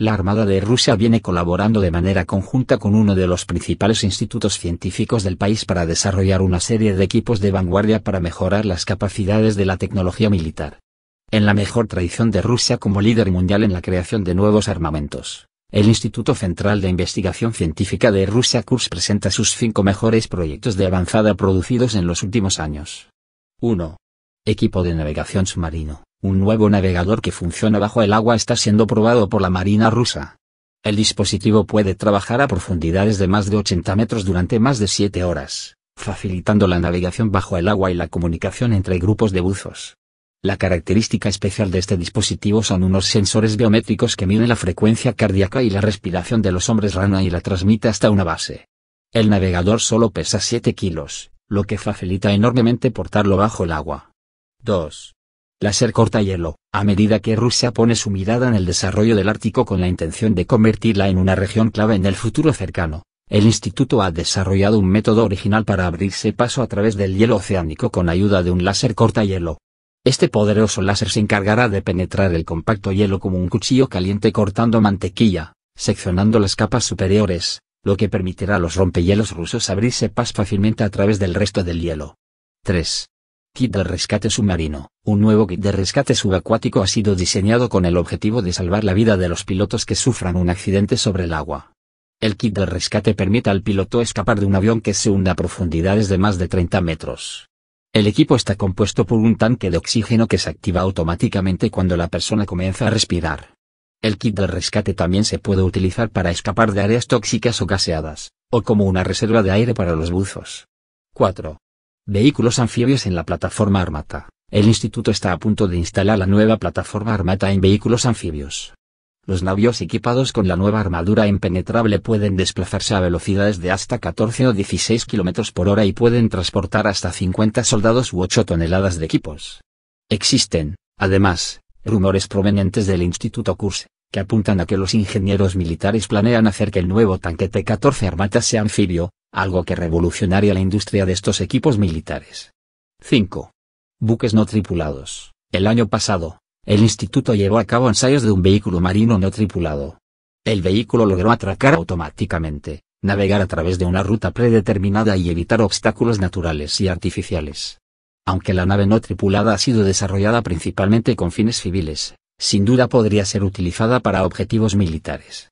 La Armada de Rusia viene colaborando de manera conjunta con uno de los principales institutos científicos del país para desarrollar una serie de equipos de vanguardia para mejorar las capacidades de la tecnología militar. En la mejor tradición de Rusia como líder mundial en la creación de nuevos armamentos, el Instituto Central de Investigación Científica de Rusia Kurs presenta sus cinco mejores proyectos de avanzada producidos en los últimos años. 1. Equipo de navegación submarino. Un nuevo navegador que funciona bajo el agua está siendo probado por la Marina rusa. El dispositivo puede trabajar a profundidades de más de 80 metros durante más de 7 horas, facilitando la navegación bajo el agua y la comunicación entre grupos de buzos. La característica especial de este dispositivo son unos sensores biométricos que miden la frecuencia cardíaca y la respiración de los hombres rana y la transmite hasta una base. El navegador solo pesa 7 kilos, lo que facilita enormemente portarlo bajo el agua. 2. Láser corta hielo, a medida que Rusia pone su mirada en el desarrollo del Ártico con la intención de convertirla en una región clave en el futuro cercano, el instituto ha desarrollado un método original para abrirse paso a través del hielo oceánico con ayuda de un láser corta hielo. Este poderoso láser se encargará de penetrar el compacto hielo como un cuchillo caliente cortando mantequilla, seccionando las capas superiores, lo que permitirá a los rompehielos rusos abrirse paso fácilmente a través del resto del hielo. 3. Kit de rescate submarino. Un nuevo kit de rescate subacuático ha sido diseñado con el objetivo de salvar la vida de los pilotos que sufran un accidente sobre el agua. El kit de rescate permite al piloto escapar de un avión que se hunda a profundidades de más de 30 metros. El equipo está compuesto por un tanque de oxígeno que se activa automáticamente cuando la persona comienza a respirar. El kit de rescate también se puede utilizar para escapar de áreas tóxicas o gaseadas, o como una reserva de aire para los buzos. 4. Vehículos anfibios en la plataforma Armata. El instituto está a punto de instalar la nueva plataforma Armata en vehículos anfibios. Los navios equipados con la nueva armadura impenetrable pueden desplazarse a velocidades de hasta 14 o 16 km por hora y pueden transportar hasta 50 soldados u 8 toneladas de equipos. Existen, además, rumores provenientes del Instituto Kurs, que apuntan a que los ingenieros militares planean hacer que el nuevo tanque T-14 Armata sea anfibio, algo que revolucionaría la industria de estos equipos militares. 5. Buques no tripulados. El año pasado, el instituto llevó a cabo ensayos de un vehículo marino no tripulado. El vehículo logró atracar automáticamente, navegar a través de una ruta predeterminada y evitar obstáculos naturales y artificiales. Aunque la nave no tripulada ha sido desarrollada principalmente con fines civiles, sin duda podría ser utilizada para objetivos militares.